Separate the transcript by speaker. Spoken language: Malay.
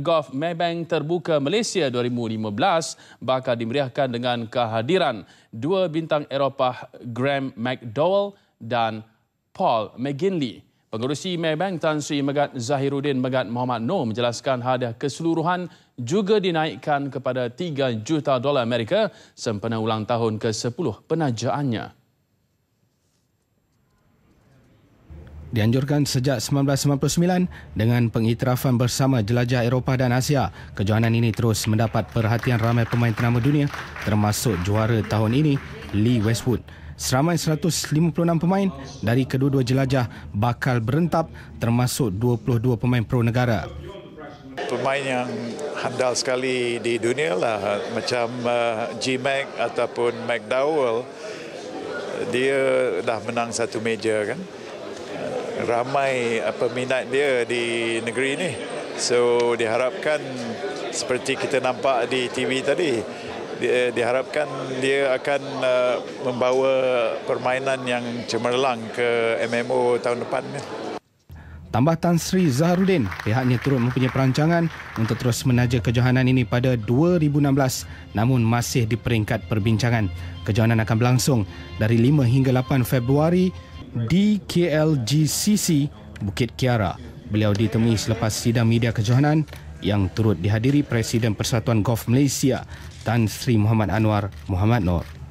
Speaker 1: Golf Maybank Terbuka Malaysia 2015 bakal dimeriahkan dengan kehadiran dua bintang Eropah Graham McDowell dan Paul McGinley. Pengurusi Maybank Tan Sri Megat Zahiruddin Megat Muhammad Noor menjelaskan hadiah keseluruhan juga dinaikkan kepada 3 juta dolar Amerika sempena ulang tahun ke-10 penajaannya.
Speaker 2: dianjurkan sejak 1999 dengan pengiktirafan bersama jelajah Eropah dan Asia. Kejohanan ini terus mendapat perhatian ramai pemain ternama dunia termasuk juara tahun ini Lee Westwood. Seramai 156 pemain dari kedua-dua jelajah bakal berentap termasuk 22 pemain pro negara.
Speaker 3: Pemain yang handal sekali di dunia lah macam uh, G-Mac ataupun McDowell dia dah menang satu major kan ramai uh, peminat dia di negeri ini. So diharapkan seperti kita nampak di TV tadi, dia, diharapkan dia akan uh, membawa permainan yang cemerlang ke MMO tahun depan.
Speaker 2: Tambah Tan Sri Zaharuddin, pihaknya turut mempunyai perancangan untuk terus menaja kejohanan ini pada 2016 namun masih di peringkat perbincangan. Kejohanan akan berlangsung dari 5 hingga 8 Februari di KLGCC Bukit Kiara. Beliau ditemui selepas sidang media kejohanan yang turut dihadiri Presiden Persatuan Golf Malaysia Tan Sri Muhammad Anwar Muhammad Nor.